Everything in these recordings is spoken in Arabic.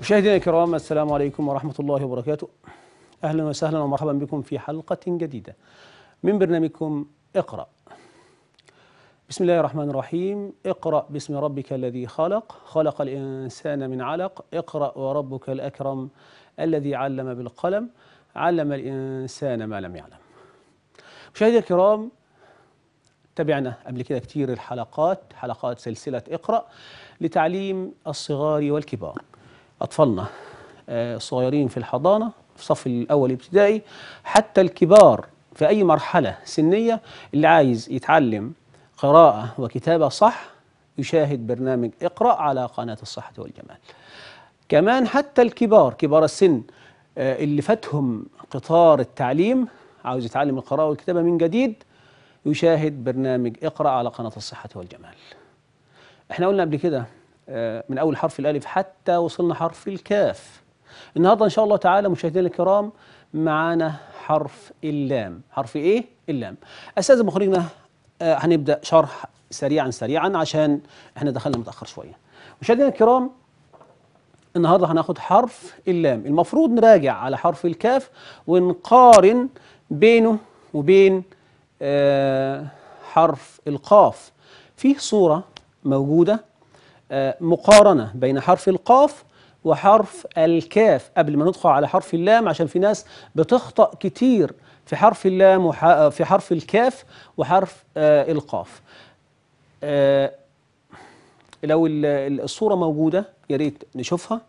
مشاهدينا الكرام السلام عليكم ورحمة الله وبركاته أهلا وسهلا ومرحبا بكم في حلقة جديدة من برنامجكم اقرأ بسم الله الرحمن الرحيم اقرأ باسم ربك الذي خلق خلق الإنسان من علق اقرأ وربك الأكرم الذي علم بالقلم علم الإنسان ما لم يعلم مشاهدينا الكرام تابعنا قبل كده كتير الحلقات حلقات سلسلة اقرأ لتعليم الصغار والكبار أطفالنا الصغيرين آه، في الحضانة في الصف الأول ابتدائي حتى الكبار في أي مرحلة سنية اللي عايز يتعلم قراءة وكتابة صح يشاهد برنامج اقرأ على قناة الصحة والجمال كمان حتى الكبار كبار السن آه، اللي فاتهم قطار التعليم عاوز يتعلم القراءة والكتابة من جديد يشاهد برنامج اقرأ على قناة الصحة والجمال احنا قلنا قبل كده آه، من أول حرف الألف حتى وصلنا حرف الكاف النهاردة إن شاء الله تعالى مشاهدينا الكرام معانا حرف اللام حرف إيه؟ اللام أساتذة آه، مخرجنا هنبدأ شرح سريعا سريعا عشان احنا دخلنا متأخر شوية مشاهدينا الكرام النهاردة هناخد حرف اللام المفروض نراجع على حرف الكاف ونقارن بينه وبين آه، حرف القاف فيه صورة موجودة آه، مقارنة بين حرف القاف وحرف الكاف قبل ما ندخل على حرف اللام عشان في ناس بتخطأ كتير في حرف اللام وفي حرف الكاف وحرف آه القاف آه لو الصورة موجودة يا ريت نشوفها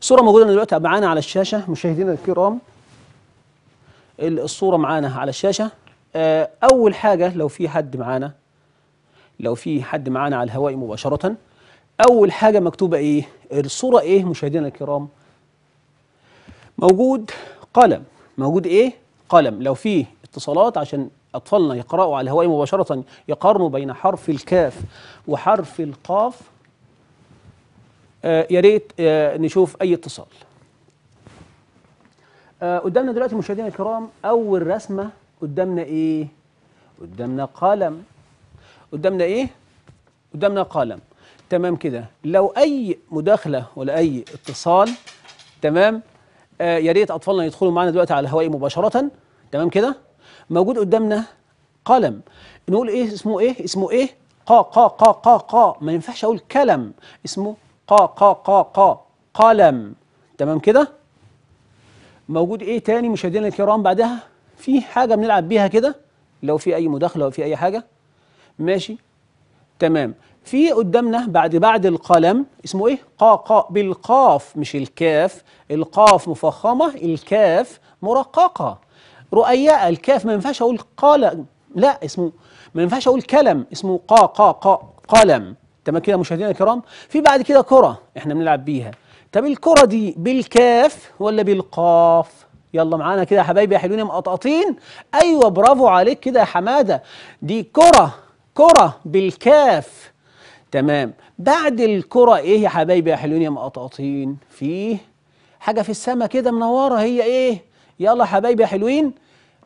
الصورة موجودة دلوقتي معانا على الشاشة مشاهدينا الكرام الصورة معانا على الشاشة آه، اول حاجه لو في حد معانا لو في حد معانا على الهواء مباشره اول حاجه مكتوبه ايه الصوره ايه مشاهدينا الكرام موجود قلم موجود ايه قلم لو في اتصالات عشان اطفالنا يقراوا على الهواء مباشره يقارنوا بين حرف الكاف وحرف القاف آه يا ريت آه نشوف اي اتصال آه قدامنا دلوقتي مشاهدينا الكرام اول رسمه قدامنا ايه قدامنا قلم قدامنا ايه قدامنا قلم تمام كده لو اي مداخله ولا اي اتصال تمام آه يا ريت اطفالنا يدخلوا معانا دلوقتي على الهواء مباشره تمام كده موجود قدامنا قلم نقول ايه اسمه ايه اسمه ايه قا قا قا قا قا ما ينفعش اقول كلم اسمه قا قا قا قا قلم تمام كده موجود ايه تاني مشاهدينا الكرام بعدها في حاجة بنلعب بيها كده لو في أي مداخلة أو في أي حاجة ماشي تمام في قدامنا بعد بعد القلم اسمه ايه قاقاء بالقاف مش الكاف القاف مفخمة الكاف مرققة رؤياء الكاف ما ينفعش اقول قلم لا اسمه ما ينفعش اقول كلم اسمه قا قا قا قلم تمام كده مشاهدينا الكرام في بعد كده كرة احنا بنلعب بيها طب الكرة دي بالكاف ولا بالقاف يلا معانا كده يا حبايبي يا حلوين مقطقطين ايوه برافو عليك كده يا حماده دي كره كره بالكاف تمام بعد الكره ايه يا حبايبي يا حلوين يا مقطقطين فيه حاجه في السماء كده منوره هي ايه يلا يا حبايبي يا حلوين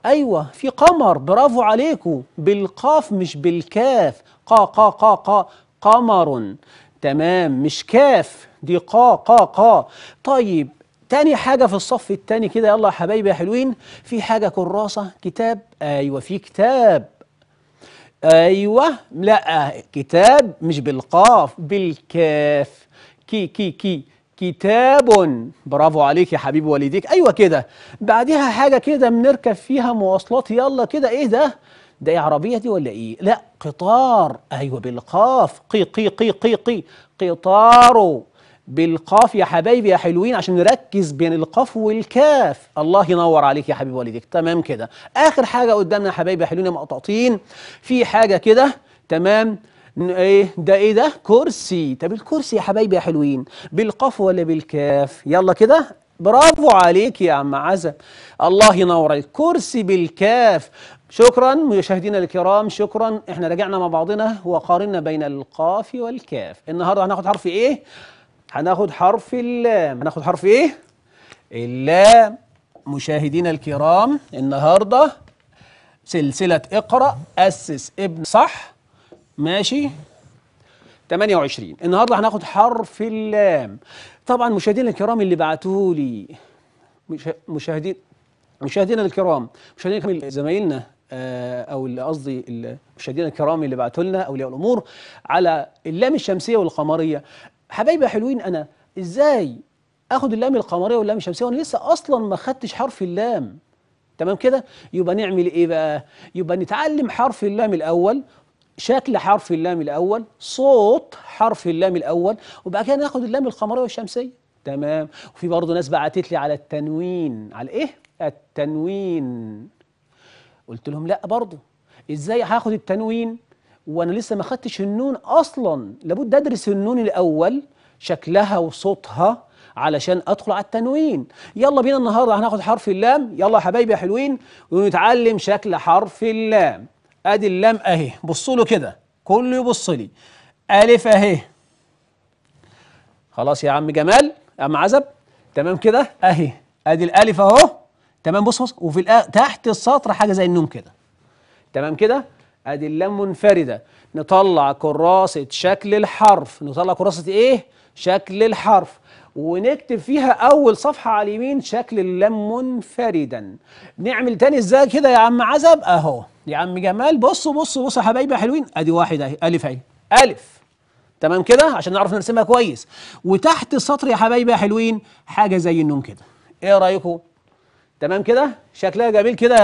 ايوه في قمر برافو عليكم بالقاف مش بالكاف قا قا قا قا قمر تمام مش كاف دي قا قا قا طيب تاني حاجة في الصف التاني كده يلا يا حبايبي يا حلوين في حاجة كراسة كتاب أيوة في كتاب أيوة لا كتاب مش بالقاف بالكاف كي كي كي كتاب برافو عليك يا حبيب والديك أيوة كده بعدها حاجة كده بنركب فيها مواصلات يلا كده إيه ده ده ايه عربية دي ولا ايه؟ لا قطار ايوه بالقاف قي قي قي قي قي قطار بالقاف يا حبايبي يا حلوين عشان نركز بين القاف والكاف الله ينور عليك يا حبيب والديك تمام كده اخر حاجه قدامنا يا حبايبي يا حلوين يا مقطعتين في حاجه كده تمام ايه ده ايه ده كرسي طب الكرسي يا حبايبي يا حلوين بالقاف ولا بالكاف يلا كده برافو عليك يا عم عزب الله ينور عليك كرسي بالكاف شكرا مشاهدينا الكرام شكرا احنا رجعنا مع بعضنا وقارنا بين القاف والكاف النهارده هناخد حرف ايه هناخد حرف اللام هناخد حرف ايه اللام مشاهدينا الكرام النهارده سلسله اقرا اسس ابن صح ماشي 28 النهارده هناخد حرف اللام طبعا مشاهدينا الكرام اللي بعتوا لي مشاهدين مشاهدينا الكرام مشاهدينا زمايلنا او قصدي المشاهدين الكرام اللي آه، بعتوا لنا اولياء الامور على اللام الشمسيه والقمريه حبايبي حلوين انا ازاي اخد اللام القمريه واللام الشمسيه وانا لسه اصلا ما خدتش حرف اللام تمام كده يبقى نعمل ايه بقى يبقى نتعلم حرف اللام الاول شكل حرف اللام الاول صوت حرف اللام الاول وبعد كده ناخد اللام القمريه والشمسيه تمام وفي برضه ناس بعتت لي على التنوين على ايه التنوين قلت لهم لا برضه ازاي هاخد التنوين وانا لسه ما خدتش النون اصلا لابد ادرس النون الاول شكلها وصوتها علشان ادخل على التنوين يلا بينا النهارده هناخد حرف اللام يلا يا حبايبي يا حلوين ونتعلم شكل حرف اللام ادي اللام اهي بصوا له كده كله يبص لي الف اهي خلاص يا عم جمال يا عم عزب تمام كده اهي ادي الالف اهو تمام بص بص وفي تحت السطر حاجه زي النوم كده تمام كده ادي اللام منفردة نطلع كراسة شكل الحرف نطلع كراسة ايه؟ شكل الحرف ونكتب فيها اول صفحة على اليمين شكل اللام منفردا نعمل تاني ازاي كده يا عم عزب اهو يا عم جمال بصوا بصوا بصوا يا حبايبي حلوين ادي واحد اهي الف اهي الف تمام كده عشان نعرف نرسمها كويس وتحت السطر يا حبايبي يا حلوين حاجة زي النوم كده ايه رايكم؟ تمام كده؟ شكلها جميل كده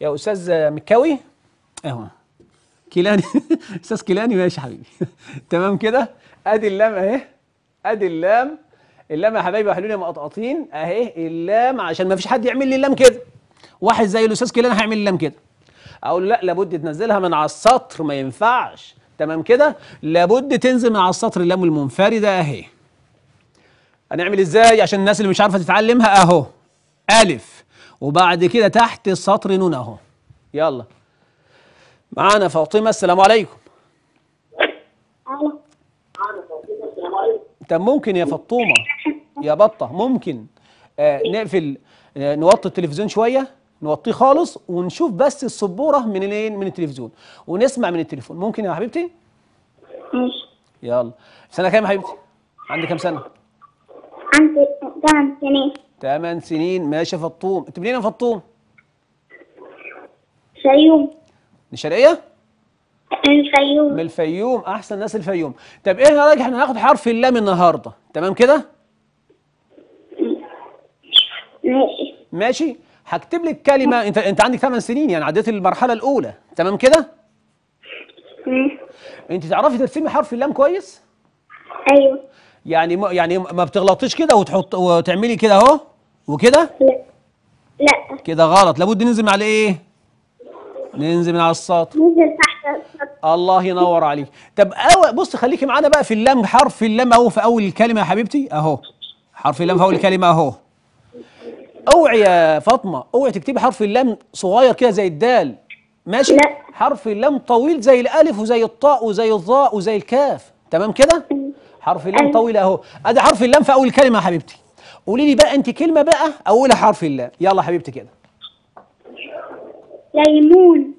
يا استاذ مكاوي اهو كيلاني استاذ كيلاني ماشي يا حبيبي تمام كده ادي اللام اهي ادي اللام اللام يا حبايبي وحلولي مقطقطين اهي اللام عشان ما فيش حد يعمل لي اللام كده واحد زي الاستاذ كيلاني هيعمل اللام كده اقول لا لابد تنزلها من على السطر ما ينفعش تمام كده لابد تنزل من على السطر اللام المنفرده اهي هنعمل ازاي عشان الناس اللي مش عارفه تتعلمها اهو الف وبعد كده تحت السطر نون اهو يلا معانا فاطمة السلام عليكم طب ممكن يا فطومة يا بطة ممكن آه نقفل آه نوطي التلفزيون شوية نوطيه خالص ونشوف بس السبورة من الين من التلفزيون ونسمع من التليفون ممكن يا حبيبتي ماشي يلا سنة كام يا حبيبتي عندي كام سنة عندي 8 سنين 8 سنين ماشي يا فطوم انت منين يا فطوم شيوم من الشرقية؟ من الفيوم من الفيوم أحسن ناس الفيوم طب إيه رايك إحنا هناخد حرف اللام النهاردة تمام كده؟ ماشي ماشي هكتب لك كلمة أنت أنت عندك 8 سنين يعني عديت المرحلة الأولى تمام كده؟ أنت تعرفي ترسمي حرف اللام كويس؟ أيوه يعني م... يعني ما بتغلطيش كده وتحط وتعملي كده أهو وكده؟ لا لا كده غلط لابد ننزل على إيه؟ ننزل من على السطح ننزل تحت السطح الله ينور عليك طب أو بص خليكي معانا بقى في اللام حرف اللام اهو في اول الكلمه يا حبيبتي اهو حرف اللام في اول الكلمه اهو اوعي يا فاطمه اوعي تكتبي حرف اللام صغير كده زي الدال ماشي لا. حرف اللام طويل زي الالف وزي الطاء وزي الظاء وزي الكاف تمام كده حرف اللام أيوه. طويل اهو ادي حرف اللام في اول كلمه يا حبيبتي قولي لي بقى انت كلمه بقى اولها حرف اللام يلا حبيبتي كده ليمون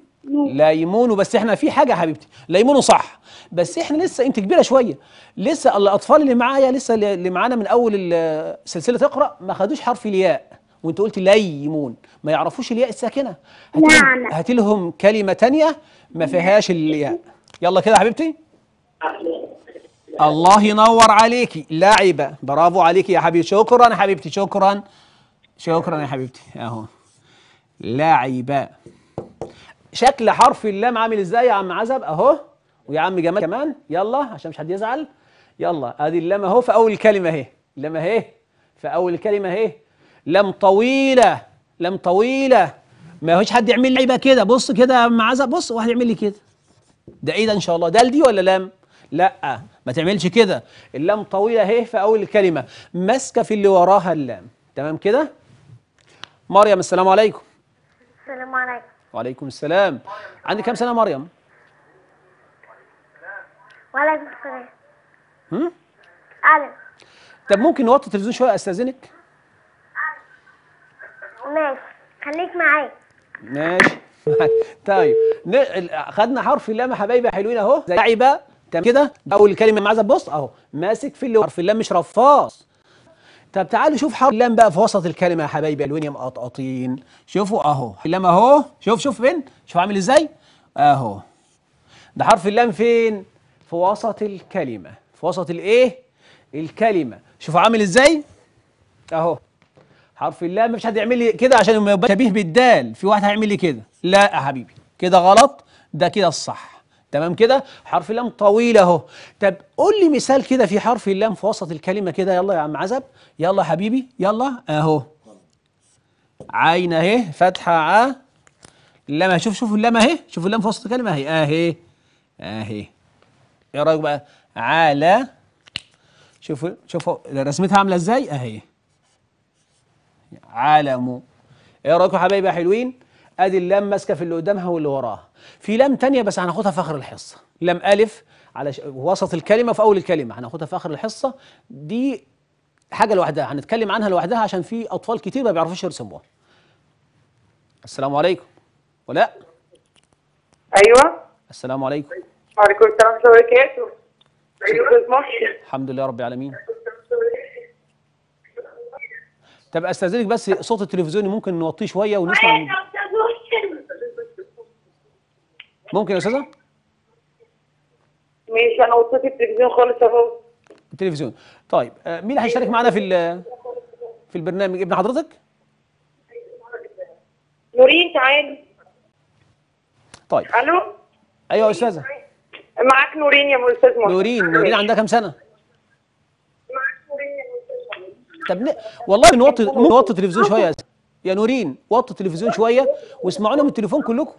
ليمون بس احنا في حاجه يا حبيبتي ليمون صح بس احنا لسه انت كبيره شويه لسه الاطفال اللي معايا لسه اللي معانا من اول السلسله تقرا ما خدوش حرف الياء وانت قلت ليمون ما يعرفوش الياء الساكنه هات لهم نعم. كلمه ثانيه ما فيهاش الياء يلا كده يا حبيبتي الله ينور عليكي لاعبه برافو عليكي يا حبيبتي شكرا يا حبيبتي شكرا شكرا يا حبيبتي اهو لاعبه شكل حرف اللام عامل ازاي يا عم عزب اهو ويا عم جمال كمان يلا عشان مش حد يزعل يلا ادي اللام اهو في اول كلمه اهي اللام اهي في اول كلمه اهي لام طويله لام طويله ما فيش حد يعمل لي كده بص كده يا عم عزب بص واحد يعمل لي كده ده ايه ده ان شاء الله دال دي ولا لام لا ما تعملش كده اللام طويله اهي في اول الكلمه ماسكه في اللي وراها اللام تمام كده مريم السلام عليكم السلام عليكم وعليكم السلام عندك كام سنة مريم؟ وعليكم السلام هم؟ طب ممكن نوطي التلفزيون شوية أستأذنك؟ ماشي خليك معايا ماشي طيب خدنا حرف اللام يا حبايبي حلوين اهو زي تمام كده اول كلمه معزه بص اهو ماسك في اللي حرف اللام مش رفاص طب تعالوا شوف حرف اللام بقى في وسط الكلمه يا حبايبي الوين مقطقطين شوفوا اهو اللام اهو شوف شوف فين شوف عامل ازاي اهو ده حرف اللام فين في وسط الكلمه في وسط الايه الكلمه شوفوا عامل ازاي اهو حرف اللام مش حد يعمل لي كده عشان ما يبقاش شبيه بالدال في واحد هيعمل لي كده لا يا حبيبي كده غلط ده كده الصح تمام كده حرف اللام طويل اهو طب قول لي مثال كده في حرف اللام في وسط الكلمه كده يلا يا عم عزب يلا حبيبي يلا اهو عين اهي فتحه ع لما شوف شوف اللام اهي شوف اللام في وسط الكلمه اهي اهي اهي ايه رايك بقى على شوفوا شوفوا رسمتها عامله ازاي اهي علم ايه رايكم يا حبايبي يا حلوين ادي اللام ماسكه في اللي قدامها واللي وراها في لام تانية بس هناخدها في اخر الحصه لام الف على ش... وسط الكلمه في اول الكلمه هناخدها في اخر الحصه دي حاجه لوحدها هنتكلم عنها لوحدها عشان في اطفال كتير ما بيعرفوش يرسموها السلام عليكم ولا ايوه السلام عليكم وعليكم السلام ورحمه الله وبركاته الحمد لله رب العالمين طب استاذنك بس صوت التلفزيون ممكن نوطيه شويه ونسمع أيوة. ممكن يا استاذه ماشي انا وصلت التلفزيون خالص اهو التلفزيون طيب آه، مين اللي هيشارك معانا في في البرنامج ابن حضرتك نورين تعالي طيب الو ايوه يا استاذه معاك نورين يا استاذ مصطفى نورين نورين عندها كام سنه طب والله نوطي نوطي التلفزيون شويه يا نورين وطي التلفزيون شويه واسمعونا من التليفون كلكم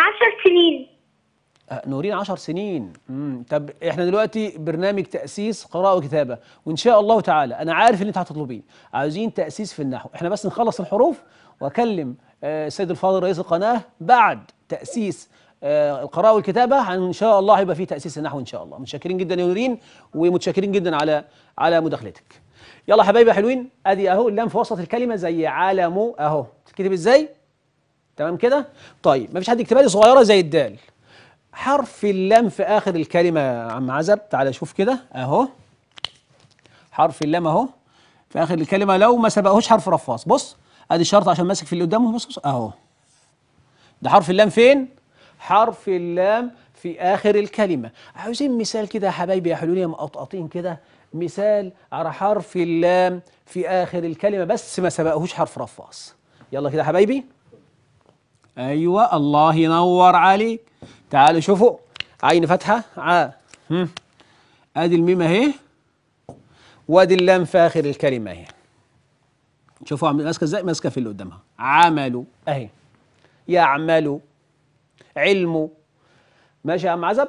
10 سنين أه، نورين 10 سنين مم. طب احنا دلوقتي برنامج تاسيس قراءه وكتابه وان شاء الله تعالى انا عارف اللي انت هتطلبيه عاوزين تاسيس في النحو احنا بس نخلص الحروف واكلم أه، السيد الفاضل رئيس القناه بعد تاسيس أه، القراءه والكتابه ان شاء الله هيبقى في تاسيس النحو ان شاء الله متشكرين جدا يا نورين ومتشكرين جدا على على مداخلتك يلا حبايبي حلوين ادي اهو اللام في وسط الكلمه زي عالمه اهو تكتب ازاي تمام كده طيب مفيش حد يكتبها لي صغيره زي الدال حرف اللام في اخر الكلمه يا عم عزب تعالى شوف كده اهو حرف اللام اهو في اخر الكلمه لو ما سبقهوش حرف رفاص بص ادي الشرط عشان ماسك في اللي قدامه بص بص اهو ده حرف اللام فين حرف اللام في اخر الكلمه عاوزين مثال كده يا حبايبي يا يا مقطقطين كده مثال على حرف اللام في اخر الكلمه بس ما سبقهوش حرف رفاص يلا كده يا حبايبي ايوه الله ينور عليك تعالوا شوفوا عين فتحه ع ادي الميم اهي وادي اللام في اخر الكلمه اهي شوفوا ماسكه ازاي ماسكه في اللي قدامها عملوا اهي يعملوا علموا ماشي يا عم عزب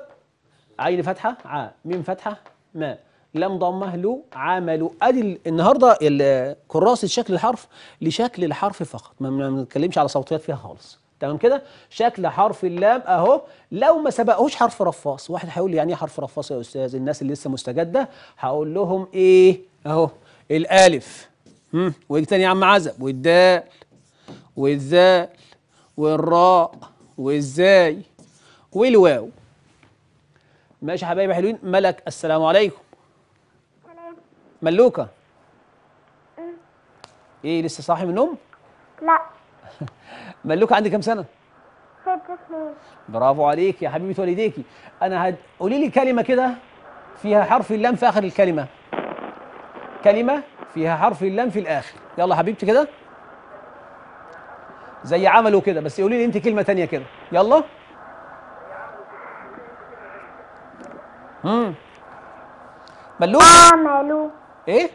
عين فتحه ع ميم فتحه ما لم ضمه له عملوا ادي النهارده كراسه شكل الحرف لشكل الحرف فقط ما بنتكلمش على صوتيات فيها خالص تمام كده شكل حرف اللام اهو لو ما سبقهوش حرف رفاص واحد هيقول لي يعني ايه حرف رفاص يا استاذ الناس اللي لسه مستجده هقول لهم ايه اهو الالف هم وايه تاني يا عم عزب والدال والذال والراء والزاي والواو ماشي يا حبايبي حلوين ملك السلام عليكم ملوكة إيه؟, ايه لسه صاحي من النوم؟ لا ملوك عندي كام سنه برافو عليك يا حبيبه والديكي انا هد... قولي لي كلمه كده فيها حرف اللام في اخر الكلمه كلمه فيها حرف اللام في الاخر يلا حبيبتي كده زي عملوا كده بس قولي لي انت كلمه تانية كده يلا امم ملوك عملوا آه، ايه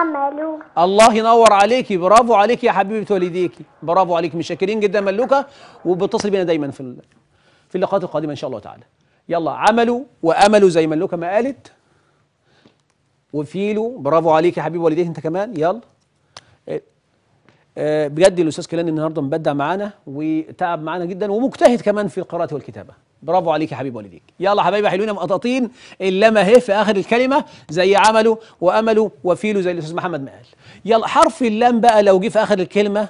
عملوا الله ينور عليكي برافو عليك يا حبيبه والديكي برافو عليك مش شاكرين جدا ملوكه وبتصل بينا دايما في في اللقاءات القادمه ان شاء الله تعالى يلا عملوا واملوا زي ملوكه ما قالت وفيلو برافو عليك يا حبيب والديك انت كمان يلا آه، آه، بجد الاستاذ كيلاني النهارده مبدع معانا وتعب معانا جدا ومجتهد كمان في القراءه والكتابه برافو عليك يا حبيب والديك يلا حبايبي حلوين مقطاطين اللام اهي في اخر الكلمه زي عمله وامله وفيله زي الاستاذ محمد ما قال يلا حرف اللام بقى لو جه في اخر الكلمه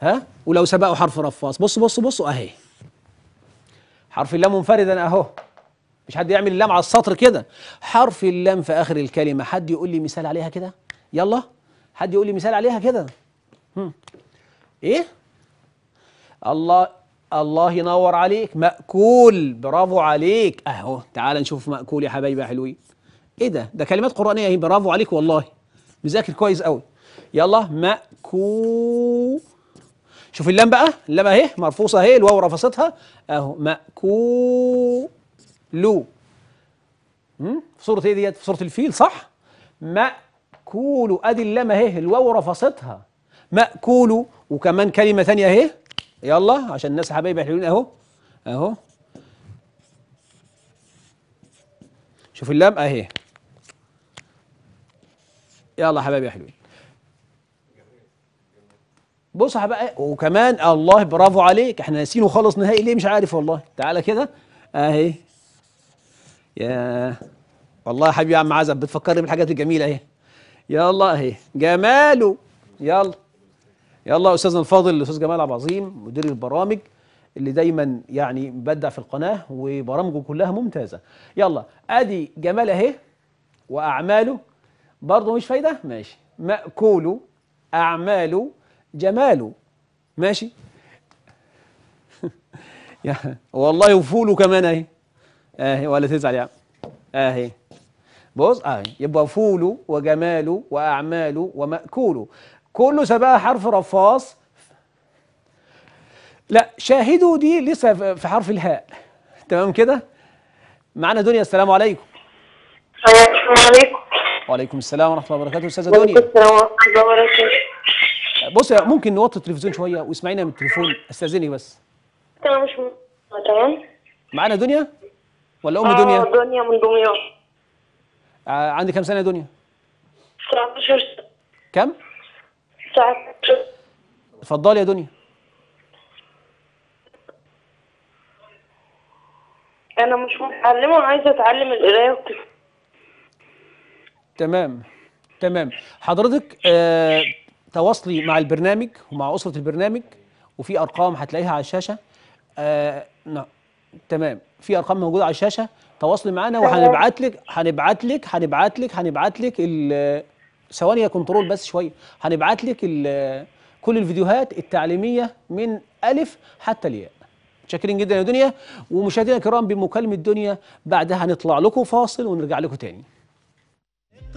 ها ولو سبقه حرف رفاص بص بص بص اهي حرف اللام منفردا اهو مش حد يعمل اللام على السطر كده حرف اللام في اخر الكلمه حد يقول لي مثال عليها كده يلا حد يقول لي مثال عليها كده ايه الله الله ينور عليك مأكول برافو عليك أهو تعال نشوف مأكول يا حبايبي يا حلوين إيه ده ده كلمات قرآنية اهي برافو عليك والله مذاكر كويس قوي يلا مأكول شوف اللام بقى اللام اهي مرفوصة اهي الواو رفصتها أهو مأكول في صورة ايه ديت في صورة الفيل صح مأكول أدي اللام اهي الواو رفصتها مأكول وكمان كلمة ثانية اهي يلا عشان الناس حبايبي حلوين اهو اهو شوف اللام اهي يلا حبايبي حلوين بص بقى وكمان الله برافو عليك احنا ناسينه خالص نهائي ليه مش عارف والله تعالى كده اهي يا والله يا حبيبي يا عم عزب بتفكرني بالحاجات الجميله اهي يلا اهي جماله يلا يا استاذنا الفاضل الاستاذ جمال عبد العظيم مدير البرامج اللي دايما يعني مبدع في القناه وبرامجه كلها ممتازه يلا ادي جمال اهي واعماله برضه مش فايده ماشي ماكوله اعماله جماله ماشي والله وفوله كمان اهي اهي ولا تزعل يا عم آه، اهي بص اهي يبقى فوله وجماله واعماله وماكوله كله سبقها حرف رفاص لا شاهدوا دي لسه في حرف الهاء تمام كده معانا دنيا السلام عليكم السلام عليكم وعليكم السلام ورحمه الله وبركاته استاذه دنيا وعليكم السلام ورحمه الله وبركاته بص ممكن نوطي التلفزيون شويه واسمعينا من التليفون استاذني بس تمام معانا دنيا ولا ام آه دنيا دنيا من دمياط آه، عندي كام سنه يا دنيا 19 كم اتفضلي يا دنيا انا مش متعلمه وعايزه اتعلم القرايه تمام تمام حضرتك آه تواصلي مع البرنامج ومع اسره البرنامج وفي ارقام هتلاقيها على الشاشه آه نعم، تمام في ارقام موجوده على الشاشه تواصلي معانا وهنبعت لك هنبعت لك هنبعت لك هنبعت لك ثواني كنترول بس شويه هنبعت لك كل الفيديوهات التعليميه من الف حتى الياء متشكرين جدا يا دنيا ومشاهدينا الكرام بمكالمه دنيا بعدها هنطلع لكم فاصل ونرجع لكم تاني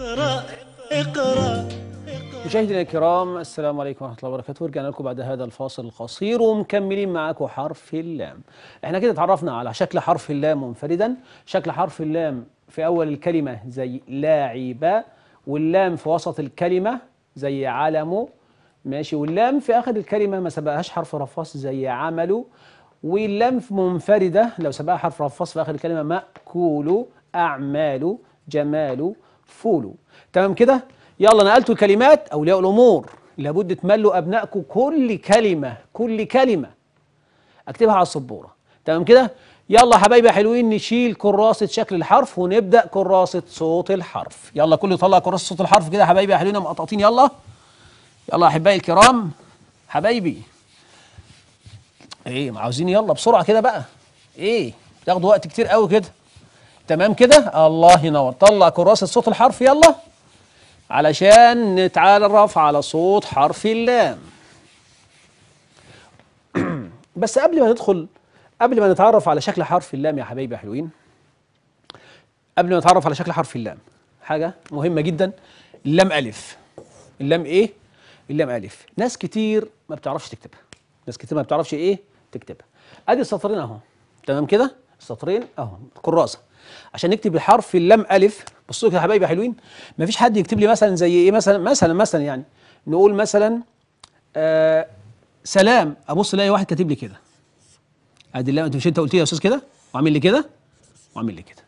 اقرا اقرا مشاهدينا الكرام السلام عليكم ورحمه الله وبركاته ورجعنا لكم بعد هذا الفاصل القصير ومكملين معاكم حرف اللام احنا كده اتعرفنا على شكل حرف اللام منفردا شكل حرف اللام في اول الكلمه زي لاعب واللام في وسط الكلمة زي عالمه ماشي واللام في آخر الكلمة ما سبقهاش حرف رفاص زي عملوا واللام في منفردة لو سبقها حرف رفاص في آخر الكلمة مأكوله أعماله جماله فوله تمام كده يلا نقلتوا الكلمات أولياء الأمور لابد تملوا أبنائكم كل كلمة كل كلمة اكتبها على السبورة تمام كده يلا حبايبي حلوين نشيل كراسة شكل الحرف ونبدأ كراسة صوت الحرف يلا كله يطلع كراسة صوت الحرف كده حبايبي حلوين مقطقطين يلا يلا احبائي الكرام حبايبي ايه عاوزين يلا بسرعة كده بقى ايه بتاخدوا وقت كتير قوي كده تمام كده الله ينور طلع كراسة صوت الحرف يلا علشان نتعرف على صوت حرف اللام بس قبل ما ندخل قبل ما نتعرف على شكل حرف اللام يا حبايبي يا حلوين قبل ما نتعرف على شكل حرف اللام حاجة مهمة جدا اللام ألف اللام إيه؟ اللام ألف ناس كتير ما بتعرفش تكتبها ناس كتير ما بتعرفش إيه؟ تكتبها أدي السطرين أهو تمام كده؟ السطرين أهو كراسة عشان نكتب الحرف اللام ألف بصوا كده يا حبايبي يا حلوين مفيش حد يكتب لي مثلا زي إيه مثلا مثلا مثلا يعني نقول مثلا آه سلام أبص ألاقي واحد كاتب لي كده ادي اللام انت مش انت قلت لي يا استاذ كده وعامل لي كده وعامل لي كده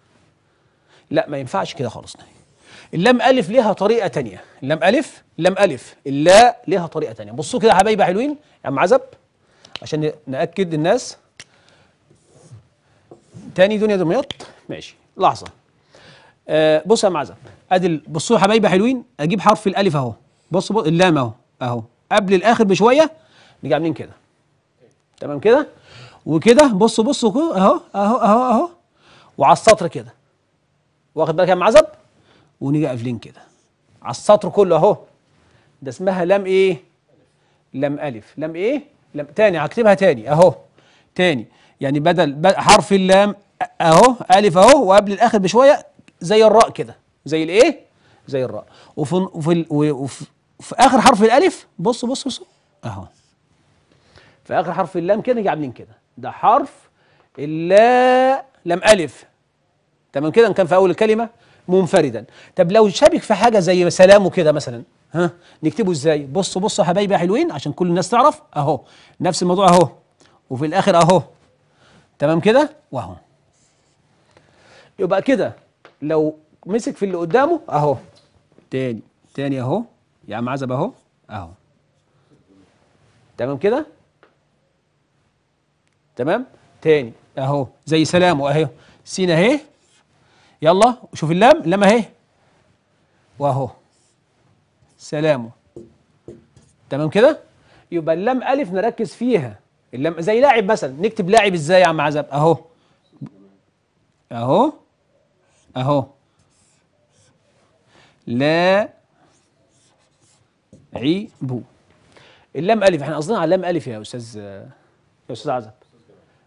لا ما ينفعش كده خالص نهي اللام الف ليها طريقه تانية اللام الف اللام الف اللا ليها طريقه تانية بصوا كده يا حبايبي حلوين يا عم عزب عشان ناكد الناس تاني دنيا دمياط ماشي لحظه آه بص يا عم عزب ادي بصوا يا حبايبي حلوين اجيب حرف الالف اهو بص بص اللام اهو اهو قبل الاخر بشويه نيجي عاملين كده تمام كده وكده بصوا بصوا اهو اهو اهو اهو وعلى السطر كده واخد بالك يا معزب عزب ونيجي قافلين كده على السطر كله اهو ده اسمها لام ايه لام الف لام ايه لام تاني هكتبها تاني اهو تاني يعني بدل حرف اللام اهو الف اهو وقبل الاخر بشويه زي الراء كده زي الايه زي الراء وفي وفي وفي في اخر حرف الالف بص بص بص اهو في اخر حرف اللام كده نيجي عاملين كده ده حرف اللا لم ألف تمام كده إن كان في أول الكلمة منفردا طب لو شابك في حاجة زي سلامه كده مثلا ها نكتبه إزاي بصوا بصوا حبايبي يا حلوين عشان كل الناس تعرف أهو نفس الموضوع أهو وفي الآخر أهو تمام كده وأهو يبقى كده لو مسك في اللي قدامه أهو تاني تاني أهو يا عم عزب أهو أهو تمام كده تمام تاني اهو زي سلامه اهي سين اهي يلا شوف اللام اللام اهي واهو سلامه تمام كده يبقى اللام الف نركز فيها اللام زي لاعب مثلا نكتب لاعب ازاي يا عم عزب اهو اهو اهو لا عيبو اللام الف احنا قصدنا على اللام الف يا استاذ يا استاذ عزب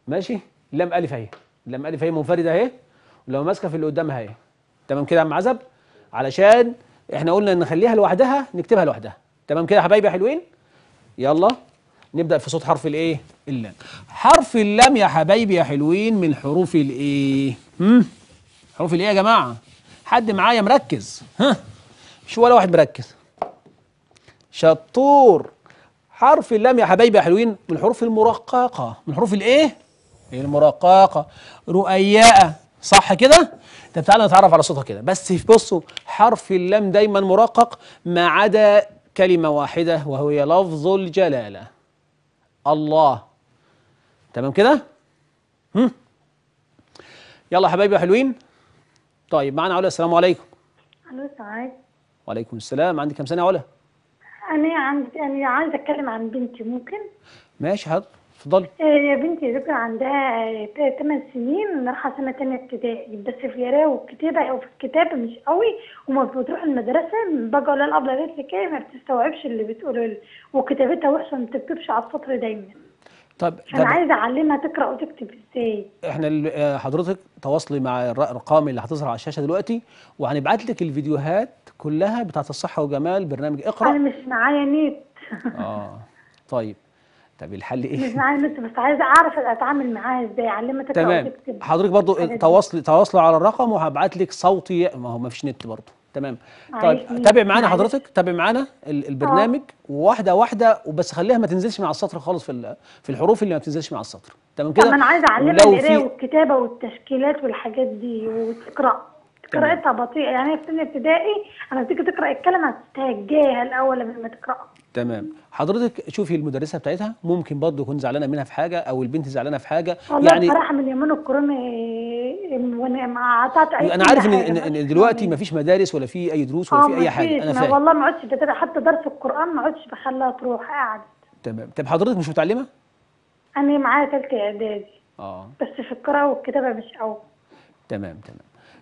ماشي لم الف اهي لم الف اهي منفرده اهي ولو ماسكه في اللي قدامها اهي تمام كده يا عم عزب علشان احنا قلنا نخليها لوحدها نكتبها لوحدها تمام كده يا حبايبي حلوين يلا نبدا في صوت حرف الايه اللام حرف اللام يا حبايبي يا حلوين من حروف الايه هم حروف الايه يا جماعه حد معايا مركز ها مش ولا واحد مركز شطور حرف اللام يا حبايبي يا حلوين من الحروف المرققه من حروف الايه المرققة رؤياء صح كده؟ طب تعالى نتعرف على صوتها كده بس بصوا حرف اللام دايما مرقق ما عدا كلمة واحدة وهي لفظ الجلالة الله تمام كده؟ هم؟ يلا حبايبي حلوين طيب معنا علا السلام عليكم الو سعاد وعليكم السلام عندي كام سنة يا علا؟ أنا عندي أنا عايزة أتكلم عن بنتي ممكن؟ ماشي حاضر اتفضلي آه، يا بنتي ذكرى عندها 8 آه، سنين رايحه سنه ثانيه ابتدائي بس في القراءه والكتابه او في الكتابه مش قوي وما بتروح المدرسه باجي اقول لها الابله قالت لك ايه ما بتستوعبش اللي بتقوله لي وكتابتها وحشه ما بتكتبش على السطر دايما طب انا عايزه اعلمها تقرا وتكتب ازاي احنا آه، حضرتك تواصلي مع الارقام اللي هتظهر على الشاشه دلوقتي وهنبعت لك الفيديوهات كلها بتاعه الصحه وجمال برنامج اقرا انا مش معايا نت اه طيب طب الحل ايه؟ مش معايا بس عايزه اعرف اتعامل معاها ازاي اعلمها تمام حضرتك برضو تواصلي تواصلي على الرقم وهبعت لك صوتي ما هو ما فيش نت برضو تمام طيب تابع معانا حضرتك تابع معانا البرنامج أوه. واحده واحده وبس خليها ما تنزلش مع السطر خالص في في الحروف اللي ما بتنزلش مع السطر تمام كده طب انا عايزه اعلمها القرايه والكتابه والتشكيلات والحاجات دي وتقرا قراءتها بطيئه يعني في سن ابتدائي انا تيجي تقرا الكلمه هتستهجاها الاول قبل ما تقراها تمام حضرتك شوفي المدرسه بتاعتها ممكن برضه يكون زعلانه منها في حاجه او البنت زعلانه في حاجه والله يعني بصراحه من يومين الكورونا وانا قطعت اي انا عارف ان ان دلوقتي ما فيش مدارس ولا في اي دروس ولا آه، في اي حاجه انا فاهم والله ما عدتش حتى درس القران ما عدتش بخليها تروح قاعد تمام طب حضرتك مش متعلمه انا معايا ثالثه اعدادي اه بس في القراءه والكتابه مش قوي تمام تمام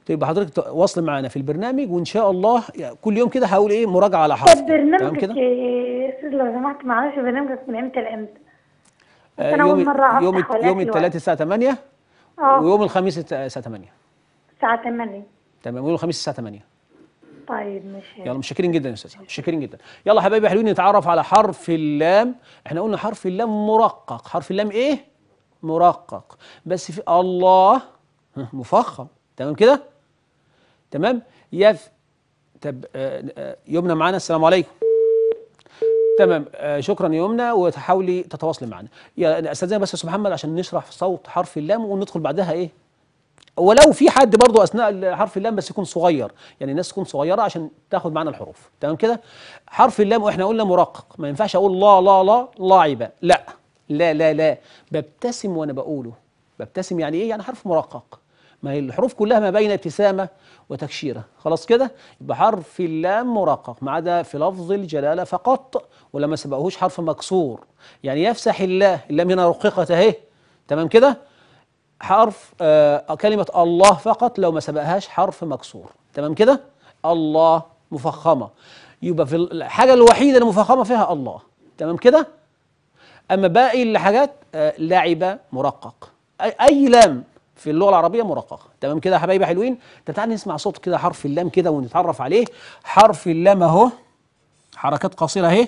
طيب حضرتك واصل معانا في البرنامج وان شاء الله كل يوم كده هقول ايه مراجعه على حفظ تمام كده إيه؟ استاذ لو سمحت ما اعرفش برنامجك من امتى لامتى آه انا اول مره يوم يوم الثلاثاء الساعه 8 اه ويوم الخميس الساعه 8 الساعه 8 تمام ويوم الخميس الساعه 8 طيب ماشي يلا متشكرين جدا يا استاذ متشكرين جدا يلا حبايبي حلوين نتعرف على حرف اللام احنا قلنا حرف اللام مرقق حرف اللام ايه مرقق بس في الله مفخم تمام كده تمام يف طب آه، آه، يمنى معانا السلام عليكم تمام آه شكرا يا يمنى وتحاولي تتواصلي معنا يا استاذنا بس يا استاذ محمد عشان نشرح صوت حرف اللام وندخل بعدها ايه ولو في حد برضه اثناء حرف اللام بس يكون صغير يعني الناس تكون صغيره عشان تاخد معنا الحروف تمام كده حرف اللام واحنا قلنا مرقق ما ينفعش اقول لا لا لا لاعبه لا لا لا لا ببتسم وانا بقوله ببتسم يعني ايه يعني حرف مرقق ما هي الحروف كلها ما بين ابتسامة وتكشيرة خلاص كده يبقى حرف اللام مرقق ما عدا في لفظ الجلالة فقط ولما سبقهوش حرف مكسور يعني يفسح الله اللام هنا رققت اهي تمام كده حرف آه كلمة الله فقط لو ما سبقهاش حرف مكسور تمام كده الله مفخمة يبقى في الحاجة الوحيدة المفخمة فيها الله تمام كده أما باقي الحاجات آه لعب مرقق أي لام في اللغه العربيه مرققه تمام كده يا حبايبي حلوين طب تعالى نسمع صوت كده حرف اللام كده ونتعرف عليه حرف اللام اهو حركات قصيره اهي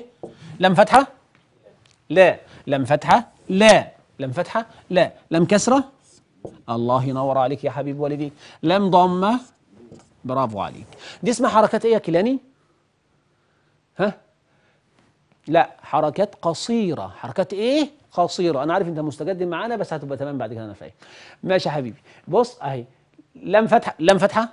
لام فتحه لا لام فتحه لا لام فتحه لا لام كسره الله ينور عليك يا حبيب والدي لام ضمه برافو عليك دي اسمها حركات ايه يا كيلاني ها لا حركات قصيره حركات ايه قصيره انا عارف انت مستجدم معانا بس هتبقى تمام بعد كده انا فاهم ماشي يا حبيبي بص اهي لم فتح لم فتحه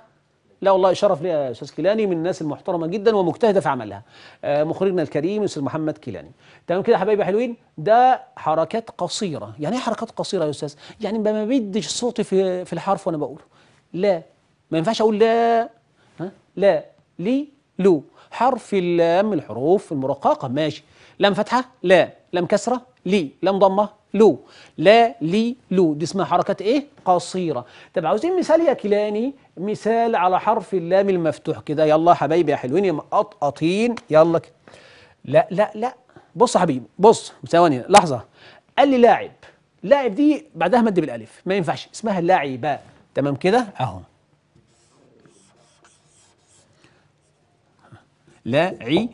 لا والله شرف لي يا استاذ كيلاني من الناس المحترمه جدا ومجتهده في عملها آه مخرجنا الكريم استاذ محمد كيلاني تمام كده يا حبايبي حلوين ده حركات قصيره يعني ايه حركات قصيره يا استاذ يعني ما بمدش صوتي في في الحرف وانا بقوله لا ما ينفعش اقول لا ها لا لي لو حرف اللام الحروف المرققه ماشي لام فتحه لا لام كسره لي لام ضمه لو لا لي لو دي اسمها حركات ايه قصيره طب عاوزين مثال يا كيلاني مثال على حرف اللام المفتوح كده يلا يا حبايبي يا حلوين يا مقطقطين يلا كده لا لا لا بص يا حبيبي بص ثواني لحظه قال لي لاعب لاعب دي بعدها مد بالالف ما ينفعش اسمها لاعبه تمام كده اهو لاعبه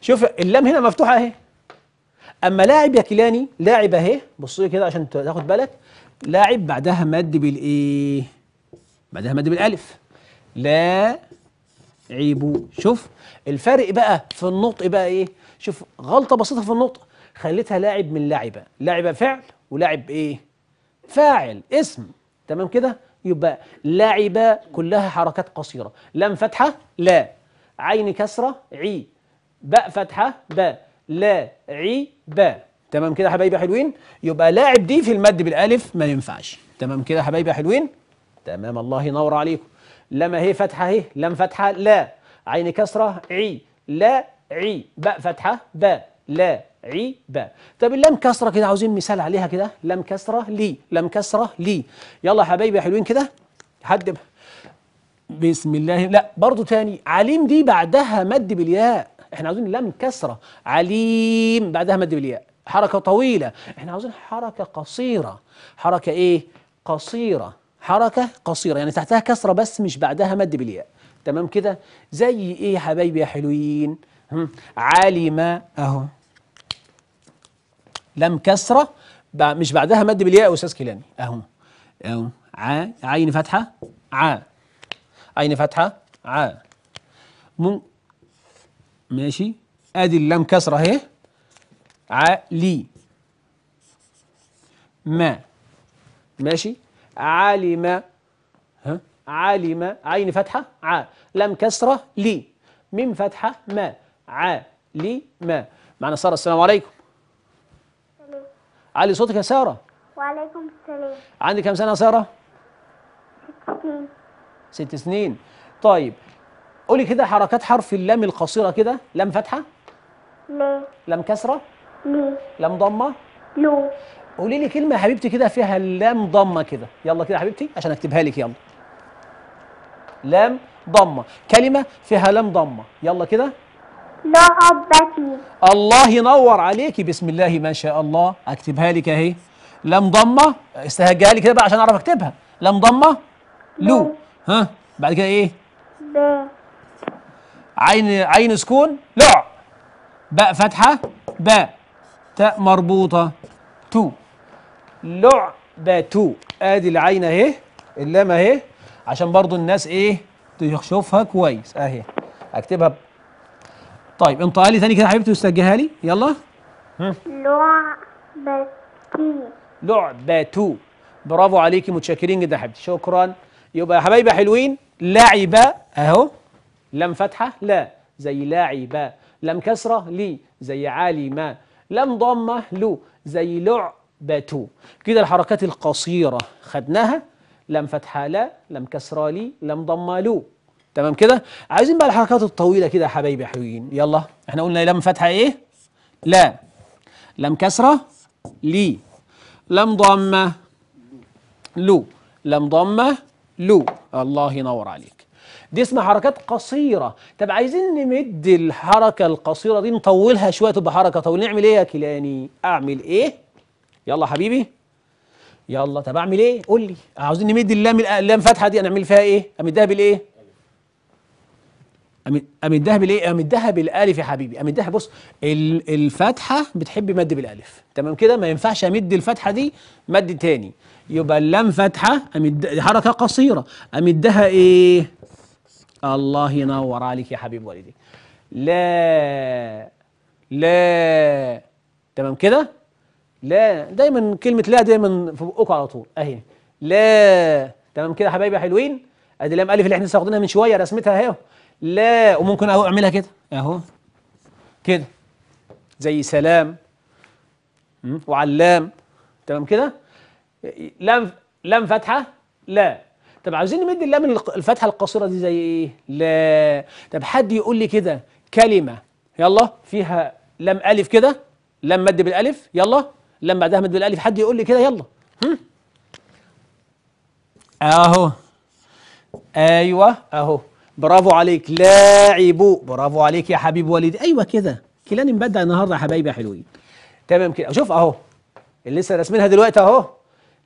شوف اللام هنا مفتوحه اهي اما لاعب ياكلاني لاعب اهي بص لي كده عشان تاخد بالك لاعب بعدها مد بالايه بعدها مد بالالف لا عيبو شوف الفرق بقى في النطق بقى ايه شوف غلطه بسيطه في النطق خليتها لاعب من لاعبه لاعبه فعل ولاعب ايه فاعل اسم تمام كده يبقى لاعبه كلها حركات قصيره لام فتحه لا عين كسره عي باء فتحه باء لعب تمام كده حبايبي حلوين يبقى لاعب دي في المد بالالف ما ينفعش تمام كده حبايبي حلوين تمام الله ينور عليكم لما هي فتحه هي لم فتحه لا عين كسره عي لا عي باء فتحه باء لا عي باء طب اللام كسره كده عاوزين مثال عليها كده لام كسره لي لام كسره لي يلا حبايبي حلوين كده حد بسم الله لا برضو تاني عليم دي بعدها مد بالياء احنا عاوزين لام كسره عليم بعدها مد بالياء حركه طويله احنا عاوزين حركه قصيره حركه ايه قصيره حركه قصيره يعني تحتها كسره بس مش بعدها مد بالياء تمام كده زي ايه يا حبايبي يا حلوين علم اهو لم كسره مش بعدها مد بالياء يا استاذ كيلاني اهو اهو ع عين فتحه ع عين فتحه ع ماشي ادي اللام كسره اهي علي ما ماشي علم ها علم عين فتحه ع لام كسره لي ميم فتحه ما ع لي ما معنا ساره السلام عليكم علي صوتك يا ساره وعليكم السلام عندك كم سنه يا ساره ست سنين ست سنين طيب قولي كده حركات حرف اللام القصيرة كده لام فتحة لا لام كسرة لا لام ضمة لا قولي لي كلمة يا حبيبتي كده فيها اللام ضمة كده يلا كده يا حبيبتي عشان اكتبها لك يلا لام ضمة كلمة فيها لام ضمة يلا كده لعبتي الله ينور عليكي بسم الله ما شاء الله اكتبها لك اهي لام ضمة استهجها لي كده بقى عشان اعرف اكتبها لام ضمة لو ها بعد كده ايه لا عين عين سكون لع باء فتحة باء تاء مربوطة تو لعبة ادي العين اهي اللام اهي عشان برضو الناس ايه تشوفها كويس اهي اكتبها ب... طيب انطقها لي تاني كده يا حبيبتي وسجلها لي يلا لعبتي لعبة برافو عليكي متشكرين جدا يا حبيبتي شكرا يبقى يا حبايبي حلوين لعبة اهو لم فتحة لا زي لاعب لم كسرة لي زي عالم لم ضمة لو زي لعبة كده الحركات القصيرة خدناها لم فتحة لا لم كسرة لي لم ضمة لو تمام كده عايزين بقى الحركات الطويلة كده يا حبايبي حلوين يلا احنا قلنا لم فتحة ايه لا لم كسرة لي لم ضمة لو لم ضمة لو الله ينور عليك دي اسمها حركات قصيرة طب عايزين نمد الحركة القصيرة دي نطولها شوية تبقى حركة طويلة نعمل ايه يا كيلاني اعمل ايه يلا حبيبي يلا طب اعمل ايه قول لي عاوزين نمد اللام اللام فاتحة دي هنعمل فيها ايه امدها بالايه امدها بالايه امدها بالالف يا حبيبي امدها بص الفتحه بتحب مد بالالف تمام كده ما ينفعش امد الفتحه دي مد تاني يبقى اللام فتحه امد حركه قصيره امدها ايه الله ينور عليك يا حبيب والدي لا لا تمام كده لا دايما كلمه لا دايما في بقكم على طول اهي لا تمام كده يا حبايبي حلوين ادي لام الف اللي احنا ساخدينها من شويه رسمتها اهي لا وممكن اهو اعملها كده اهو كده زي سلام وعلام تمام كده لام لام فاتحه لا طب عاوزين نمد اللام الفتحه القصيره دي زي ايه لا طب حد يقول لي كده كلمه يلا فيها لام الف كده لام مد بالالف يلا لام بعدها مد بالالف حد يقول لي كده يلا هم؟ اهو ايوه اهو برافو عليك لاعبوا برافو عليك يا حبيب والدي ايوه كده كلان مبدع النهارده يا حبايبي يا حلوين تمام كده شوف اهو اللي لسه راسمينها دلوقتي اهو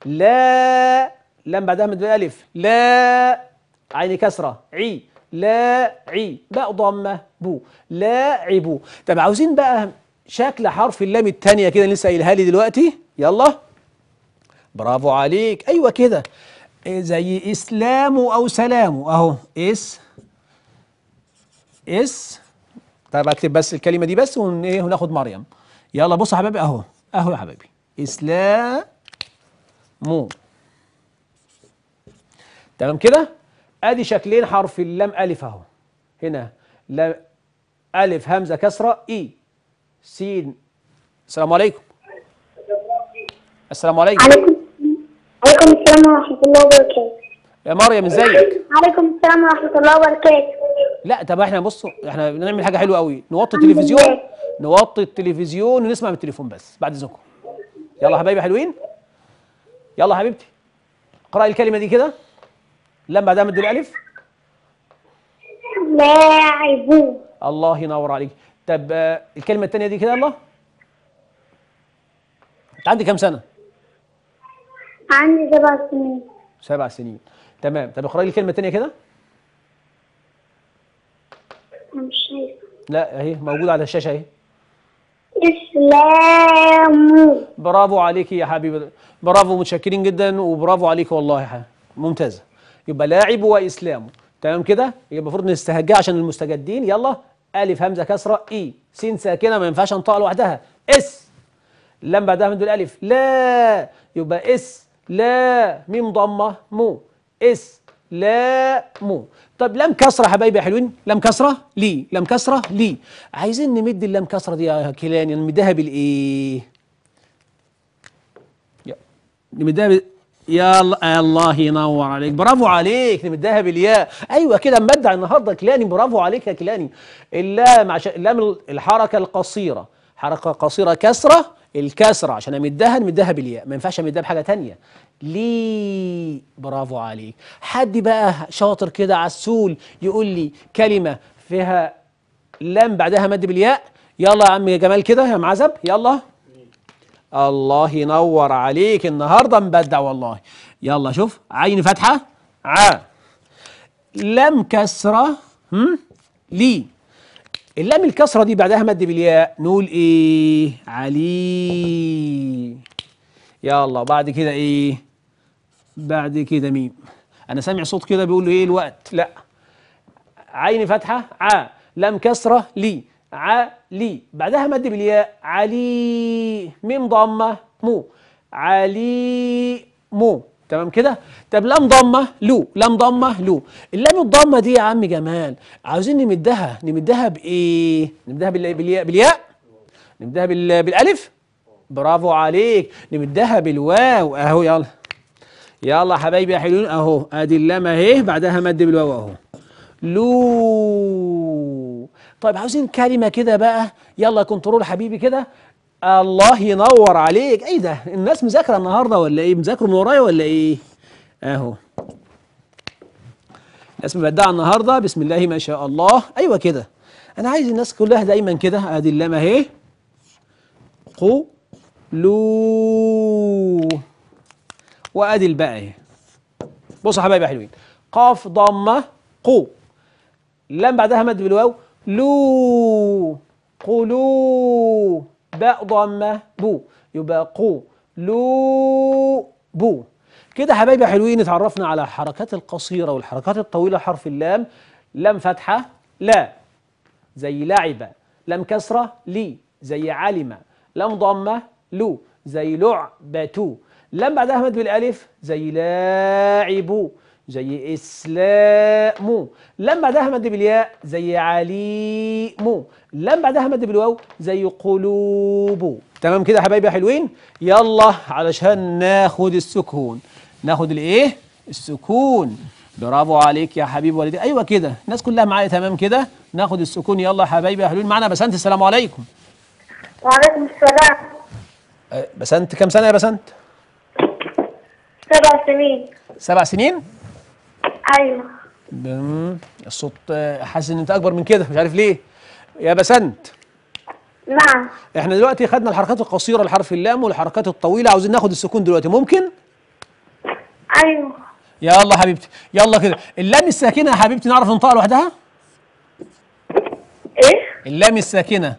لا لام بعدها مد الف لا عين كسره عي لا عي باء ضمه بو لا عبو طب عاوزين بقى شكل حرف اللام الثانيه كده لسه قايلها لي دلوقتي يلا برافو عليك ايوه كده زي اسلامه او سلامه اهو اس اس طب اكتب بس الكلمه دي بس ون ايه وناخد مريم يلا بص يا حبايبي اهو اهو يا حبايبي مو تمام كده ادي شكلين حرف اللام الف اهو هنا لام الف همزه كسره اي س السلام عليكم السلام عليكم عليكم عليكم السلام ورحمه الله وبركاته يا مريم ازيك عليكم السلام ورحمه الله وبركاته لا طب احنا بصوا احنا بنعمل حاجه حلوه قوي نوطي التلفزيون نوطي التلفزيون ونسمع من التليفون بس بعد اذنكم يلا حبايبي حلوين يلا حبيبتي اقراي الكلمه دي كده لما ده مد الالف لاعبون الله ينور عليك طب آه، الكلمه الثانيه دي كده يلا انت عندي كام سنه عندي سبع سنين سبع سنين تمام طب اخرج لي الكلمه الثانيه كده مش لا اهي موجوده على الشاشه اهي اسلام برافو عليكي يا حبيبي برافو متشكرين جدا وبرافو عليك والله يا ممتازه يبقى لاعبه واسلامه تمام كده يبقى المفروض نستهجاه عشان المستجدين يلا الف همزه كسره اي س ساكنه ما ينفعش انطقها لوحدها اس لم بعدها من دول الف لا يبقى اس لا ميم ضمه مو اس لا مو طب لام كسره حبايبي يا حلوين لام كسره لي لام كسره لي عايزين نمد اللام كسره دي يا كيلاني نمدها بالايه نمدها بال... يا الله ينور عليك برافو عليك مداها بالياء ايوه كده مبدع النهارده كلاني برافو عليك يا كلاني اللام عشان اللام الحركه القصيره حركه قصيره كسره الكسره عشان امدها نمدها بالياء ما ينفعش امدها بحاجه تانية ليه برافو عليك حد بقى شاطر كده عسول يقول لي كلمه فيها لام بعدها مد بالياء يلا يا عم جمال كده يا معزب يلا الله ينور عليك النهارده مبدع والله يلا شوف عين فتحه ع لم كسره هم لي اللام الكسره دي بعدها مد بالياء نقول ايه علي يلا بعد كده ايه بعد كده ميم انا سامع صوت كده بيقول له ايه الوقت لا عين فتحه ع لم كسره لي علي بعدها مد بالياء علي ميم ضمة مو علي مو تمام كده طب لام ضمه لو لام ضمه لو اللام الضمه دي يا عم جمال عاوزين نمدها نمدها بايه نمدها بالياء بالياء نمدها بالالف برافو عليك نمدها بالواو اهو يلا يلا يا حبايبي يا حلوين اهو ادي اللام اهي بعدها مد بالواو اهو لو طيب عاوزين كلمة كده بقى يلا كنترول حبيبي كده الله ينور عليك ايه ده الناس مذاكرة النهاردة ولا ايه مذاكروا من ورايا ولا ايه اهو الناس مبدعة النهاردة بسم الله ما شاء الله ايوه كده انا عايز الناس كلها دايما كده ادي اللام اهي قو لو وادي الباء اهي بصوا يا حبايبي حلوين قاف ضمه قو لام بعدها مد بالواو لو قلو باء ضمة بو يبقى قو لو بو كده حبايبي يا حلوين اتعرفنا على الحركات القصيرة والحركات الطويلة حرف اللام لم فتحة لا زي لعب لم كسرة لي زي علم لم ضمة لو زي لعبة لم بعدها مد بالالف زي لاعبو زي اسلام لما بعدها مد بالياء زي عليم لما بعدها مد بالواو زي قلوب تمام كده يا حبايبي يا حلوين يلا علشان ناخد السكون ناخد الايه السكون برافو عليك يا حبيب والدي ايوه كده الناس كلها معايا تمام كده ناخد السكون يلا يا حبايبي يا حلوين معانا بسنت السلام عليكم وعليكم السلام أه، بسنت كم سنه يا بسنت سبع سنين سبع سنين ايوه الصوت حاسس ان انت اكبر من كده مش عارف ليه يا بسنت نعم احنا دلوقتي خدنا الحركات القصيره لحرف اللام والحركات الطويله عاوزين ناخد السكون دلوقتي ممكن ايوه يلا حبيبتي يلا كده اللام الساكنه يا حبيبتي نعرف ننطقها لوحدها ايه اللام الساكنه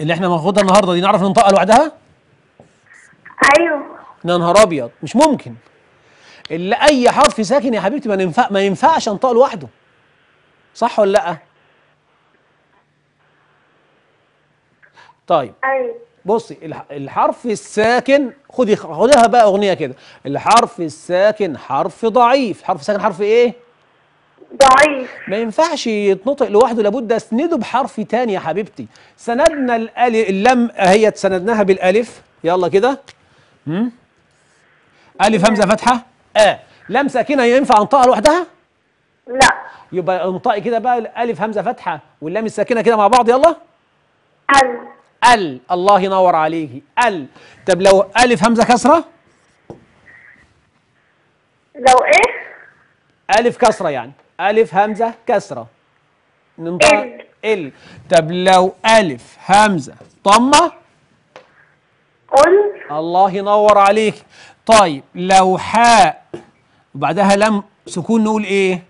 اللي احنا ناخدها النهارده دي نعرف ننطقها لوحدها ايوه يا نهار ابيض مش ممكن اللي اي حرف ساكن يا حبيبتي ما ينفع ما ينفعش انطقه لوحده صح ولا لا طيب أيوة. بصي الحرف الساكن خدي خديها بقى اغنيه كده الحرف الساكن حرف ضعيف الحرف الساكن حرف ايه ضعيف ما ينفعش يتنطق لوحده لابد اسنده بحرف تاني يا حبيبتي سندنا الالف اللم اهي سندناها بالالف يلا كده امم الف همزه فتحه آه لام ساكنة ينفع أنطقها لوحدها؟ لا يبقى انطقي كده بقى الألف همزة فتحة واللام الساكنة كده مع بعض يلا ال ال الله ينور عليكي ال طب لو ألف همزة كسرة؟ لو إيه؟ ألف كسرة يعني ألف همزة كسرة ننطق ال ال طب لو ألف همزة طمة قل الله ينور عليكي طيب لو حاء وبعدها لم سكون نقول ايه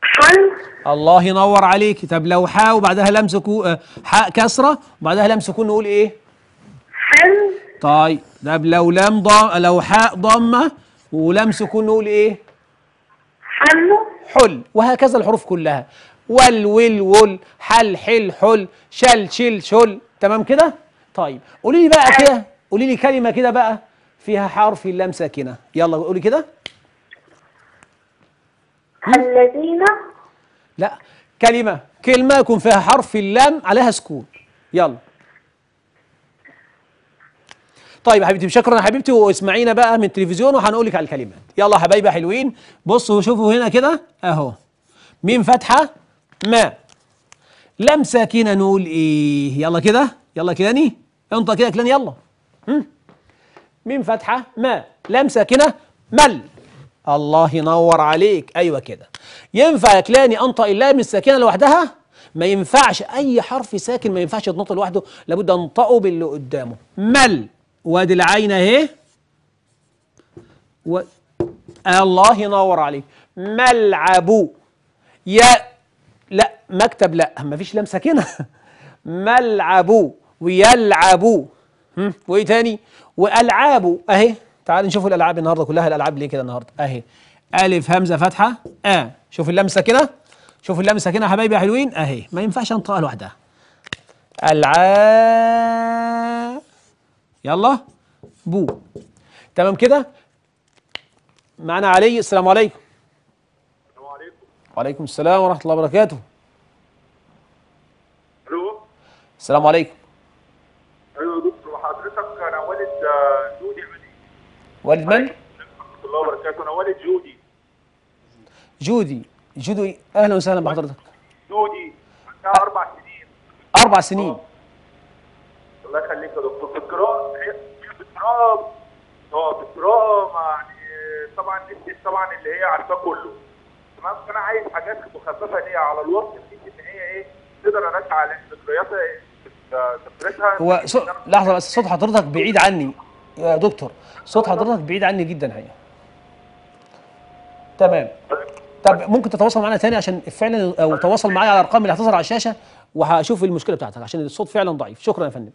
حل الله ينور عليك طب لو حاء وبعدها لم سكون آه، حاء كسره وبعدها لم سكون نقول ايه حل طيب طب لو لم ضم لو حاء ضمه ولم سكون نقول ايه حل حل وهكذا الحروف كلها ول ول ول حل حل حل شل شل شل تمام كده طيب قولي لي بقى كده قولي لي كلمة كده بقى فيها حرف اللام ساكنة يلا قولي كده الذين لا كلمة كلمة يكون فيها حرف اللام عليها سكون يلا طيب يا حبيبتي شكرا يا حبيبتي واسمعينا بقى من التلفزيون وهنقول لك على الكلمات يلا يا حبايبي حلوين بصوا شوفوا هنا كده اهو ميم فاتحه ما لام ساكنه نقول ايه يلا كده يلا كلاني انطق كده كلاني يلا ميم فتحة ما لام ساكنة مل الله ينور عليك أيوة كده ينفع كلاني أنطق اللام الساكنة لوحدها ما ينفعش أي حرف ساكن ما ينفعش يتنطق لوحده لابد أنطقه باللي قدامه مل وادي العين أهي و... الله ينور عليك ملعب يا لا مكتب لا مفيش لام ساكنه ملعب ويلعب وايه تاني والعابه اهي تعال نشوف الالعاب النهارده كلها الالعاب ليه كده النهارده اهي الف همزه فتحه ا آه. شوف اللمسه كده شوف اللمسه كده يا حبايبي يا حلوين اهي ما ينفعش انطقها لوحدها العاب يلا بو تمام كده معنا علي السلام عليكم السلام عليكم وعليكم السلام ورحمه الله وبركاته الو السلام عليكم والد من؟ الله وبركاته انا والد جودي جودي جودي اهلا وسهلا بحضرتك جودي عندها اربع سنين اربع سنين آه. الله يخليك يا دكتور في القراءه في القراءه اه في القراءه يعني طبعا دي طبعا اللي هي عارفاه كله تمام فانا عايز حاجات مخففه ليها على الوقت بحيث ان هي ايه تقدر انا على ذكرياتها آه، ذكرياتها هو لحظه بس صوت حضرتك بعيد عني يا دكتور صوت حضرتك بعيد عني جدا الحقيقه تمام طب ممكن تتواصل معانا تاني عشان فعلا او تواصل معايا على الارقام اللي هتظهر على الشاشه وهشوف المشكله بتاعتك عشان الصوت فعلا ضعيف شكرا يا فندم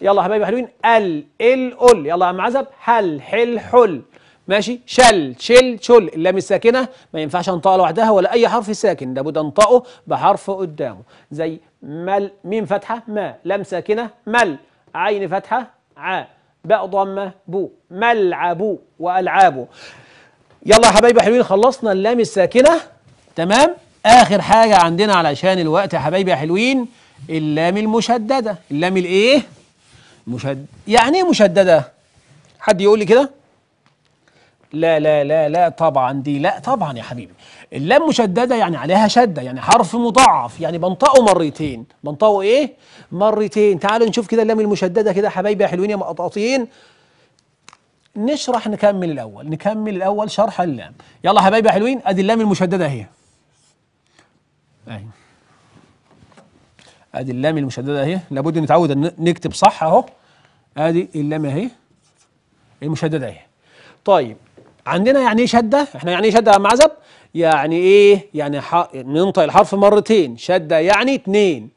يلا حبايبي حلوين ال ال قل يلا يا عم عزب حل حل حل ماشي شل شل شل اللام الساكنه ما ينفعش انطقها لوحدها ولا اي حرف ساكن لابد انطقه بحرف قدامه زي مل ميم فتحه ما لام ساكنه مل عين فتحه ع باء ضمة بو ملعب وألعاب يلا يا حبايبي حلوين خلصنا اللام الساكنة تمام آخر حاجة عندنا علشان الوقت يا حبايبي يا حلوين اللام المشددة اللام الإيه؟ مشد يعني إيه مشددة؟ حد يقول لي كده؟ لا لا لا لا طبعا دي لا طبعا يا حبيبي اللام مشددة يعني عليها شدة يعني حرف مضاعف يعني بنطقه مرتين بنطقه ايه مرتين تعالوا نشوف كده اللام المشددة كده حبايبي يا حلوين يا مقطقطين نشرح نكمل الاول نكمل الاول شرح اللام يلا حبايبي يا حلوين ادي اللام المشددة اهي اهي ادي اللام المشددة اهي لابد نتعود نكتب صح اهو ادي اللام اهي المشددة اهي طيب عندنا يعني ايه شده احنا يعني ايه شده يا معزب يعني ايه يعني ح... ننطق الحرف مرتين شده يعني اتنين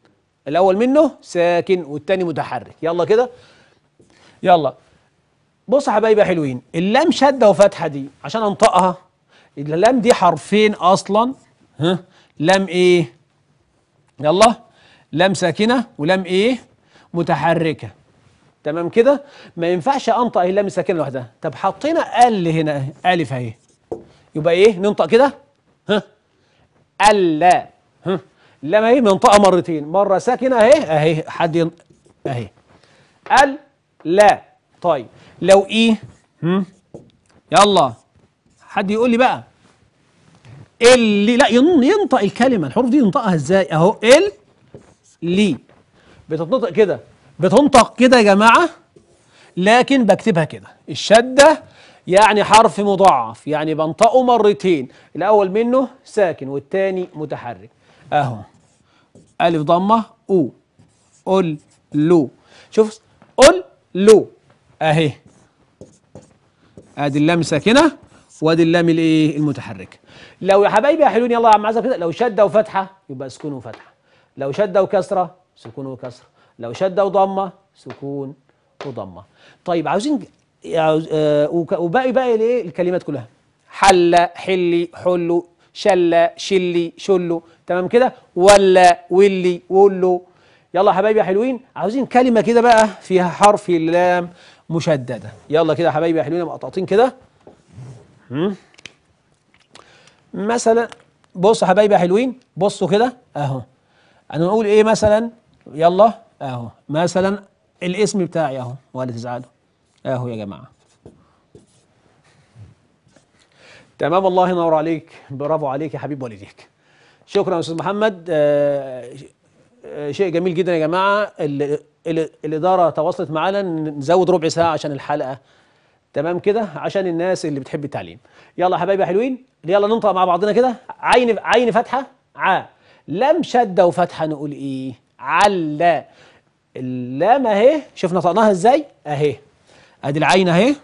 الاول منه ساكن والتاني متحرك يلا كده يلا بص يا حبايبي حلوين اللام شده وفتحه دي عشان انطقها اللام دي حرفين اصلا ها لام ايه يلا لام ساكنه ولام ايه متحركه تمام كده ما ينفعش انطق اللام الساكنه لوحدها طب حطينا ال هنا الف اهي يبقى ايه ننطق كده ها الا ها لما ايه منطقه مرتين مره ساكنه اهي اهي حد ين... اهي ال لا طيب لو ايه هم يلا حد يقول لي بقى اللي لا ينطق الكلمه الحروف دي ينطقها ازاي اهو ال لي بتتنطق كده بتنطق كده يا جماعة لكن بكتبها كده الشدة يعني حرف مضاعف يعني بنطقه مرتين الأول منه ساكن والتاني متحرك أهو ألف ضمة أو قل لو شوف قل لو أهي أدي اللام ساكنة وأدي اللام الإيه المتحركة لو يا حبايبي يا حلوين يلا يا عم عزب كده لو شدة وفتحة يبقى سكون وفتحة لو شدة وكسرة سكون وكسرة لو شدة وضمة سكون وضمة طيب عاوزين آه، وباقي باقي الايه الكلمات كلها حل حلي حلو شل شلي شلو تمام كده ولا ولي ولو يلا حبايبي يا حلوين عاوزين كلمة كده بقى فيها حرف اللام مشددة يلا كده حبايبي يا حلوين مقطعتين كده مثلا بصوا حبايبي يا حلوين بصوا كده اهو انا هنقول ايه مثلا يلا اهو مثلا الاسم بتاعي اهو ولا تزعلوا اهو يا جماعه تمام الله ينور عليك برافو عليك يا حبيب والديك شكرا يا استاذ محمد آه، آه، شيء جميل جدا يا جماعه الاداره تواصلت معانا نزود ربع ساعه عشان الحلقه تمام كده عشان الناس اللي بتحب التعليم يلا يا حبايبي حلوين يلا ننطق مع بعضنا كده عين عين فاتحه ع لم شده وفتحه نقول ايه علا اللام اهي شوف نطقناها ازاي اهي ادي العين اهي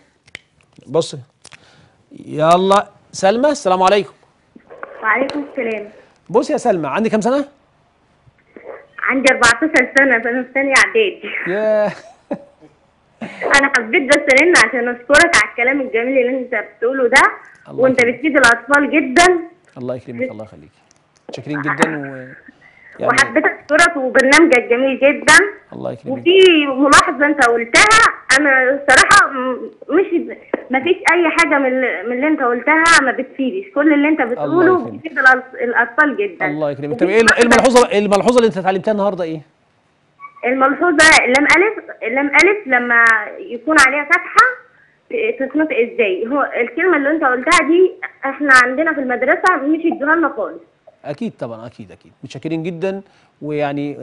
بص يلا سلمى السلام عليكم وعليكم السلام بص يا سلمى عندي كام سنه عندي 14 سنه فانا في ثانيه اعدادي انا حبيت بس رن عشان اشكرك على الكلام الجميل اللي انت بتقوله ده وانت بتفيد الاطفال جدا الله يكرمك الله يخليك شاكرين جدا و يعني وحبيت اشكرك وبرنامجك جميل جدا الله يكرمك وفي ملاحظه انت قلتها انا صراحه مش ما فيش اي حاجه من اللي انت قلتها ما بتفيدش كل اللي انت بتقوله بيفيد الاطفال جدا الله يكرمك طب ايه, إيه الملحوظه الملحوظه اللي انت اتعلمتها النهارده ايه؟ الملحوظه لم الف لم الف لما يكون عليها فتحه تتنطق ازاي هو الكلمه اللي انت قلتها دي احنا عندنا في المدرسه مش ادوها لنا خالص اكيد طبعا اكيد اكيد متشكرين جدا ويعني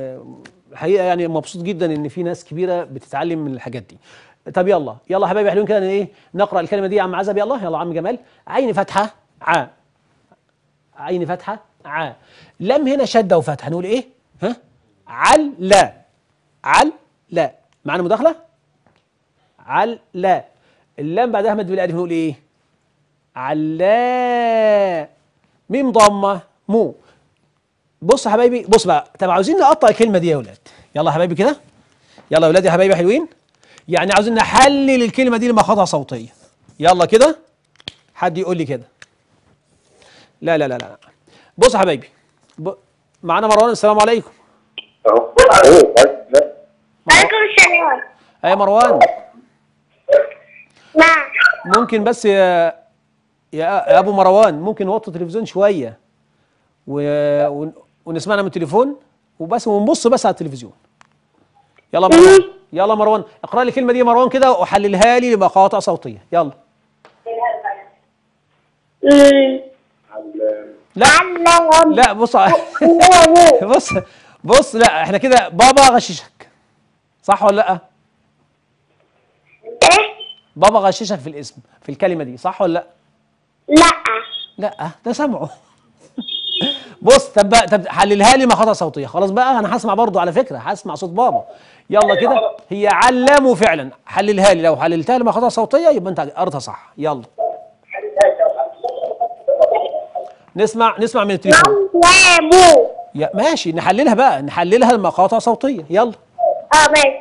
الحقيقه آه، يعني مبسوط جدا ان في ناس كبيره بتتعلم من الحاجات دي طب يلا يلا حبايبي حلوين كده ايه نقرا الكلمه دي يا عم عزب يلا يلا عم جمال عين فتحه ع عين فتحه ع لم هنا شده وفتحه نقول ايه ها عل لا عل لا معانا مداخله عل لا اللام بعدها مد بالالف نقول ايه علا ميم ضمه مو بص يا حبايبي بص بقى طب عاوزين نقطع الكلمه دي يا اولاد يلا يا حبايبي كده يلا يا اولاد يا حبايبي حلوين يعني عاوزين نحلل الكلمه دي لمخاطها صوتيه يلا كده حد يقول لي كده لا لا لا لا بص يا حبايبي ب... معانا مروان السلام عليكم عليكم السلام اي مروان نعم. ممكن بس يا يا ابو مروان ممكن نوطي التلفزيون شويه و... ونسمعنا من التليفون وبس ونبص بس على التلفزيون يلا مروان يلا مروان اقرا لي الكلمه دي مروان كده وحللها لي بقاطع صوتيه يلا لا لا بص بص بص لا احنا كده بابا غششك صح ولا لا إيه؟ بابا غششك في الاسم في الكلمه دي صح ولا لا لا لا ده سامعه بص طب بقى طب حللها لي مقاطع صوتيه خلاص بقى انا هسمع برضو على فكره هسمع صوت بابا يلا كده هي علمه فعلا حللها لي لو حللتها لي مقاطع صوتيه يبقى انت قريتها صح يلا نسمع نسمع من التليفون يا ماشي نحللها بقى نحللها المقاطع صوتيه يلا اه ماشي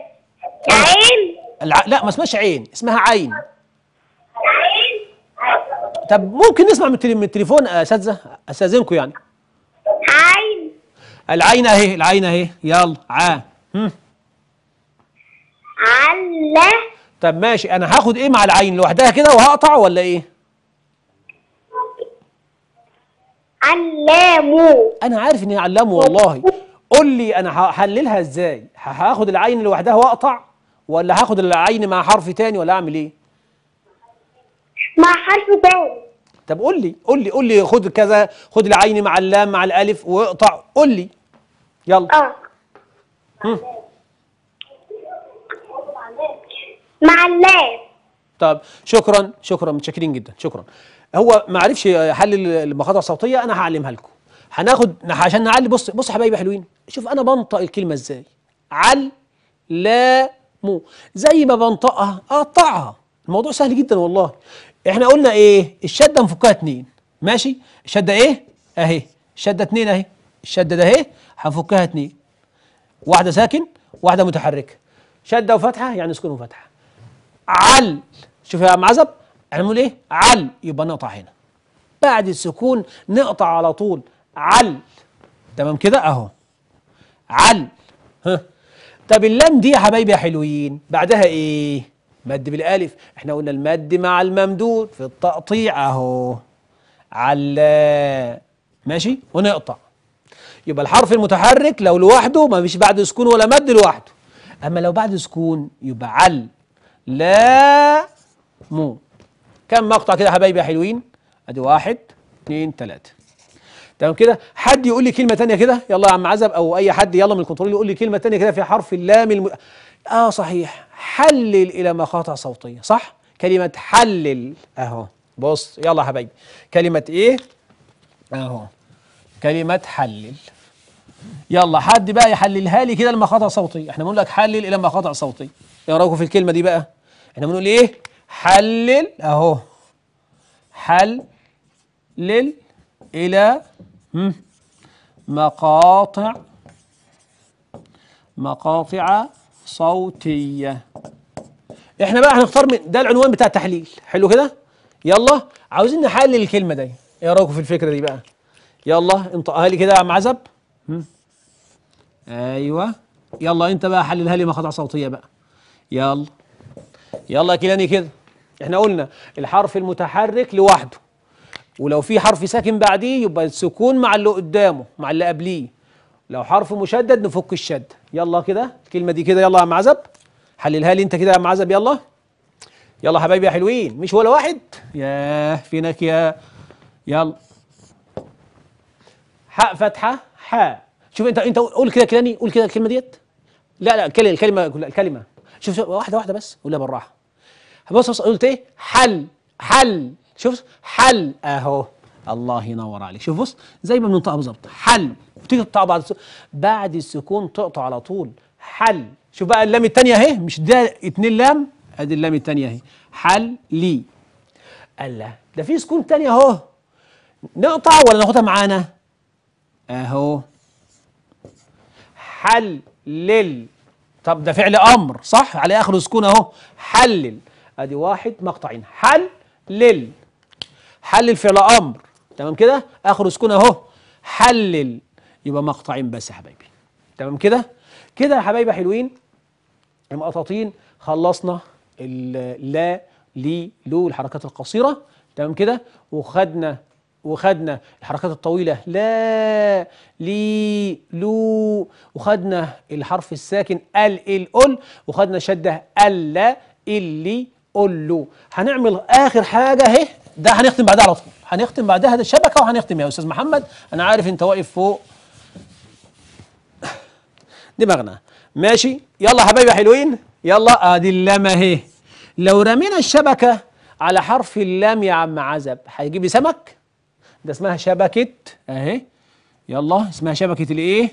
عين الع... لا ما اسمهاش عين اسمها عين عين طب ممكن نسمع من التليفون اساتذه استاذنكم يعني العين اهي العين اهي يلا ع علة طب ماشي انا هاخد ايه مع العين لوحدها كده وهقطع ولا ايه علامه انا عارف ان هي علامه والله قول لي انا هحللها ازاي هاخد العين لوحدها واقطع ولا هاخد العين مع حرف تاني ولا اعمل ايه مع حرف تاني طب قول لي قول لي قول لي خد كذا خد العين مع اللام مع الالف واقطع قول لي يلا اه مع الناس طب شكرا شكرا متشكرين جدا شكرا هو ما عرفش يحلل المخاطر الصوتيه انا هعلمها لكم هناخد عشان نعلي بص بص يا حبايبي حلوين شوف انا بنطق الكلمه ازاي عل لا مو زي ما بنطقها اقطعها الموضوع سهل جدا والله احنا قلنا ايه الشده مفكها اتنين ماشي الشده ايه اهي الشده اتنين اهي الشدة ده اهي هنفكها اتنين واحدة ساكن واحدة متحركة شدة وفتحة يعني سكون وفتحة عل شوف يا عم عزب هنقول ايه عل يبقى نقطع هنا بعد السكون نقطع على طول عل تمام كده اهو عل ها طب اللام دي يا حبايبي يا حلوين بعدها ايه مد بالالف احنا قلنا المد مع الممدود في التقطيع اهو على ماشي ونقطع يبقى الحرف المتحرك لو لوحده ما فيش بعد سكون ولا مد لوحده اما لو بعد سكون يبقى عل لا مو كم مقطع كده يا حبايبي يا حلوين ادي واحد اثنين ثلاثه تمام كده حد يقول لي كلمه ثانيه كده يلا يا عم عزب او اي حد يلا من الكنترول يقول لي كلمه ثانيه كده في حرف اللام الم... اه صحيح حلل الى مقاطع صوتيه صح كلمه حلل اهو بص يلا يا حبايبي كلمه ايه اهو كلمه حلل يلا حد بقى يحللها لي كده خطا صوتي احنا بنقول لك حلل الى مقاطع صوتي ايه رايكم في الكلمه دي بقى احنا بنقول ايه حلل اهو حلل الى مقاطع مقاطع صوتيه احنا بقى هنختار من ده العنوان بتاع التحليل حلو كده يلا عاوزين نحلل الكلمه دي ايه رايكم في الفكره دي بقى يلا انطقها لي كده يا عم عزب ايوه يلا انت بقى حللها لي مقاطع صوتيه بقى يلا يلا كيلاني كده احنا قلنا الحرف المتحرك لوحده ولو في حرف ساكن بعديه يبقى السكون مع اللي قدامه مع اللي قبليه لو حرف مشدد نفك الشد يلا كده الكلمه دي كده يلا يا عم عزب حللها لي انت كده يا عم عزب يلا يلا حبايبي يا حلوين مش ولا واحد ياه فينك يا يلا حق فتحه شوف انت انت قول كده كلاني يعني قول كده الكلمه ديت لا لا الكلمه الكلمه الكلمه شوف واحده واحده بس قولها بالراحه بص بص قلت ايه حل حل شوف حل اهو الله ينور عليك شوف بص زي ما بننطقها بالظبط حل وتيجي تقطع بعد بعد السكون تقطع على طول حل شوف بقى اللام الثانيه اهي مش ده اتنين لام ادي اللام الثانيه اهي حل لي الله ده في سكون ثانيه اهو نقطع ولا ناخدها معانا اهو حلل طب ده فعل امر صح على اخر سكون اهو حلل ادي واحد مقطعين حلل حلل فعل امر تمام كده اخر سكون اهو حلل يبقى مقطعين بس يا حبايبي تمام كده كده يا حبايبي حلوين المقطعين خلصنا لا لي لو الحركات القصيره تمام كده وخدنا وخدنا الحركات الطويلة لا لي لو وخدنا الحرف الساكن ال ال ال وخدنا شدة ألا اللي قلو هنعمل آخر حاجة اهي ده هنختم بعدها على طول هنختم بعدها ده الشبكة وهنختم يا أستاذ محمد أنا عارف أنت واقف فوق دماغنا ماشي يلا حبايبي حلوين يلا ادي آه، اللام اهي لو رمينا الشبكة على حرف اللام يا عم عزب هيجيب لي سمك ده اسمها شبكة اهي يلا اسمها شبكة الايه؟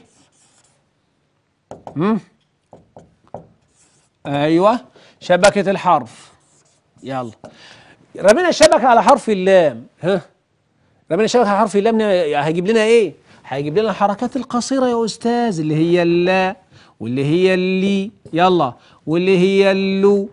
امم ايوه شبكة الحرف يلا رمينا الشبكة على حرف اللام ها رمينا الشبكة على حرف اللام هيجيب لنا ايه؟ هيجيب لنا الحركات القصيرة يا أستاذ اللي هي اللا واللي هي اللي يلا واللي هي اللو